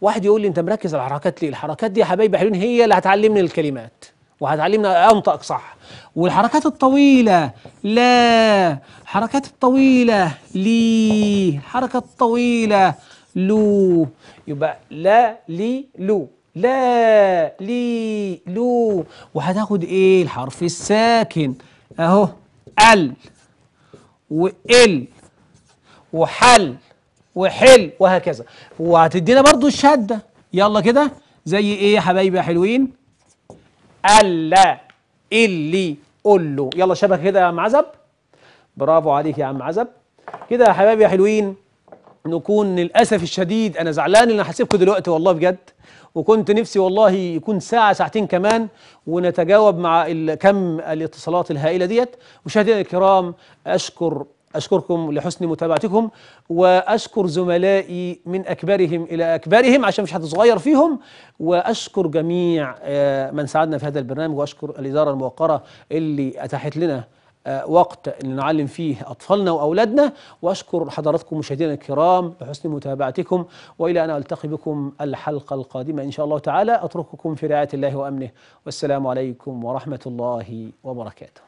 واحد يقول لي انت مركز على الحركات ليه؟ الحركات دي يا حبايبي حلوين هي اللي هتعلمني الكلمات وهتعلمنا انطق صح والحركات الطويله لا الحركات الطويله لي حركه الطويله لو يبقى لا لي لو لا لي لو وهتاخد ايه الحرف الساكن اهو ال وال وحل وحل وهكذا وهتدينا برضو الشده يلا كده زي ايه يا حبايبي يا حلوين ألا اللي قول له يلا شبه كده يا عم عزب برافو عليك يا عم عزب كده يا حبايبي يا حلوين نكون للأسف الشديد أنا زعلان أنا هسيبكم دلوقتي والله بجد وكنت نفسي والله يكون ساعة ساعتين كمان ونتجاوب مع كم الاتصالات الهائلة ديت مشاهدينا الكرام أشكر أشكركم لحسن متابعتكم وأشكر زملائي من أكبرهم إلى أكبرهم عشان مش حد صغير فيهم وأشكر جميع آه، من ساعدنا في هذا البرنامج وأشكر الإدارة الموقرة اللي أتاحت لنا آه، وقت اللي نعلم فيه أطفالنا وأولادنا وأشكر حضراتكم مشاهدينا الكرام لحسن متابعتكم وإلى أن ألتقي بكم الحلقة القادمة إن شاء الله تعالى أترككم في رعاية الله وأمنه والسلام عليكم ورحمة الله وبركاته